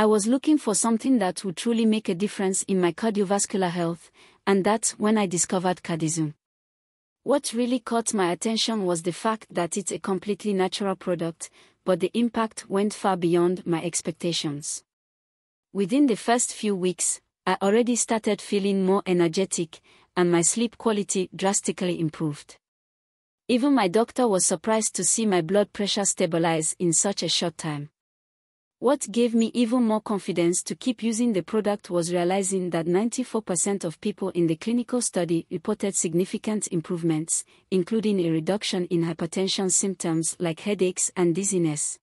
I was looking for something that would truly make a difference in my cardiovascular health, and that's when I discovered Cardizum. What really caught my attention was the fact that it's a completely natural product, but the impact went far beyond my expectations. Within the first few weeks, I already started feeling more energetic, and my sleep quality drastically improved. Even my doctor was surprised to see my blood pressure stabilize in such a short time. What gave me even more confidence to keep using the product was realizing that 94% of people in the clinical study reported significant improvements, including a reduction in hypertension symptoms like headaches and dizziness.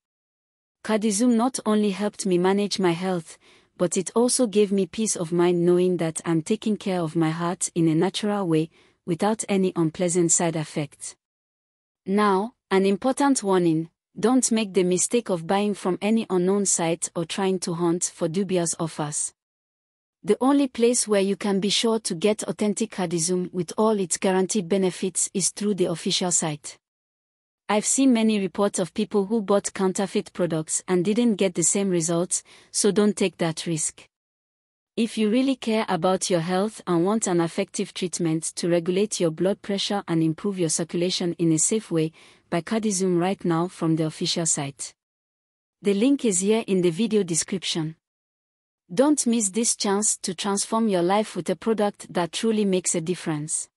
Cardizum not only helped me manage my health, but it also gave me peace of mind knowing that I'm taking care of my heart in a natural way, without any unpleasant side effects. Now, an important warning don't make the mistake of buying from any unknown site or trying to hunt for dubious offers. The only place where you can be sure to get authentic Hadizum with all its guaranteed benefits is through the official site. I've seen many reports of people who bought counterfeit products and didn't get the same results, so don't take that risk. If you really care about your health and want an effective treatment to regulate your blood pressure and improve your circulation in a safe way, buy Cardizum right now from the official site. The link is here in the video description. Don't miss this chance to transform your life with a product that truly makes a difference.